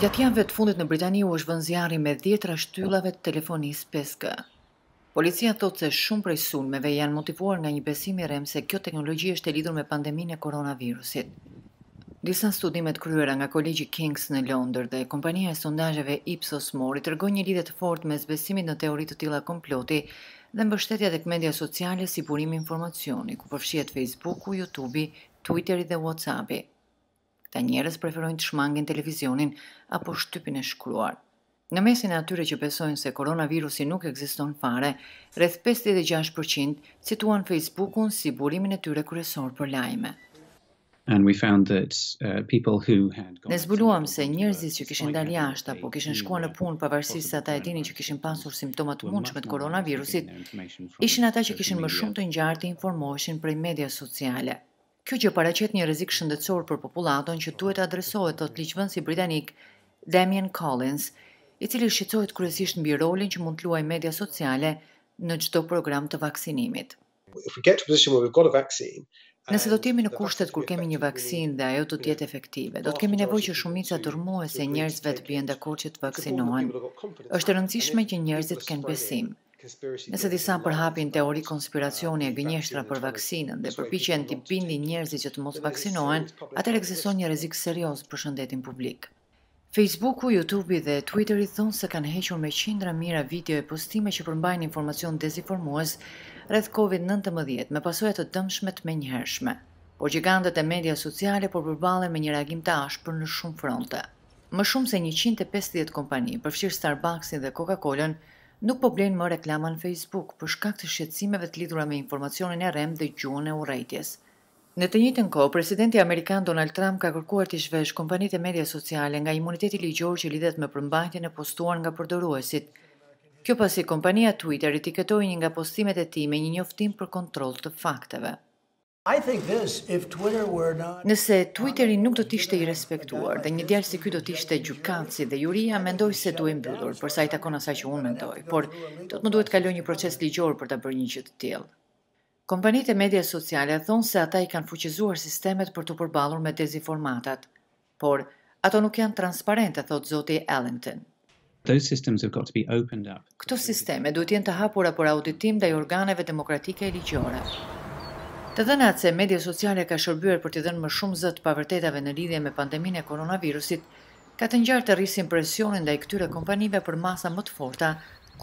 Gjatë janëve të fundit në Britani u është vënzjarri me djetra shtyllave të telefonis 5G. Policia thotë se shumë prej sunmeve janë motivuar nga një besim i rem se kjo teknologi është e lidur me pandemin e koronavirusit. Disa studimet kryera nga kolegji Kings në Londër dhe kompania e sondajeve Ipsos Mori të rgoj një lidet fort me zbesimit në teorit të tila komploti dhe mbështetja dhe media sociale si burim informacioni, ku përfshjet Facebooku, Youtube, Twitteri dhe Whatsappi. Këta njerëz preferojnë të shmangin televizionin apo shtypin e shkruar. Në mesin e atyre që besojnë se koronavirusi nuk ekziston fare, rreth 56% cituan Facebookun si burimin e tyre kryesor për lajme. And we found that uh, people who had gone Ne zbuluam se njerëzit që kishin dalë jashtë apo kishin shkuar në punë pavarësisht se ata e dinin që kishin pasur simptoma të mundshme të koronavirusit, ishin ata që kishin më shumë të ngjarë të informoheshin prej media sociale. Kjo që paracet një rrezik shëndetësor për popullaton që duhet adresohet të të si Britanik Damien Collins, i cili shqicohet kryesisht në birolin që mund të luaj media sociale në çdo program të vaksinimit. Nëse do t'jemi në kushtet kur kemi një vaksin dhe ajo të tjetë efektive, do t'kemi nevoj që shumica të e se njerëzve të bjën dakord që të vaksinohen, është rëndësishme që njerëzit kënë besim, Nëse disa përhapin teori konspiracioni e gënjeshtra për vaksinën dhe përpiqen të bindin njerëzit që të mos vaksinohen, atër ekziston një rrezik serioz për shëndetin publik. Facebooku, YouTube-i dhe Twitter-i thonë se kanë hequr me qindra mijëra video e postime që përmbajnë informacion dezinformues rreth COVID-19 me pasoja të dëmshme të menjëhershme. Por gjigantët e media sociale po përballen me një reagim të ashpër në shumë fronte. Më shumë se 150 kompani, përfshirë Starbucksin dhe Coca-Colën, Nuk po blenë më reklama në Facebook, për shkak të shqetësimeve të lidhura me informacionin e rem dhe gjuën e urejtjes. Në të njëtën ko, presidenti Amerikan Donald Trump ka kërkuar të shvesh kompanit e media sociale nga imuniteti ligjor që lidhet me përmbajtjen e postuar nga përdoruesit. Kjo pasi kompania Twitter i tiketojnë nga postimet e ti me një njoftim për kontrol të fakteve. Nëse Twitteri nuk do t'ishte i respektuar dhe një djalë si ky do t'ishte gjykatësi dhe juria, mendoj se duhet mbyllur, për sa i takon asaj që unë mendoj, por do të duhet kaloj një proces ligjor për ta bërë një gjë të tillë. Kompanitë e media sociale thonë se ata i kanë fuqizuar sistemet për të përballur me dezinformatat, por ato nuk janë transparente, thot zoti Ellington. Those systems have got to be opened up. Këto sisteme duhet të jenë të hapura për auditim i organeve demokratike e ligjore. Të dhënat se media sociale ka shërbyer për të dhënë më shumë zë të pavërtetave në lidhje me pandeminë e koronavirusit, ka të ngjarë të rrisin presionin ndaj këtyre kompanive për masa më të forta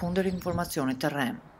kundër informacionit të rremë.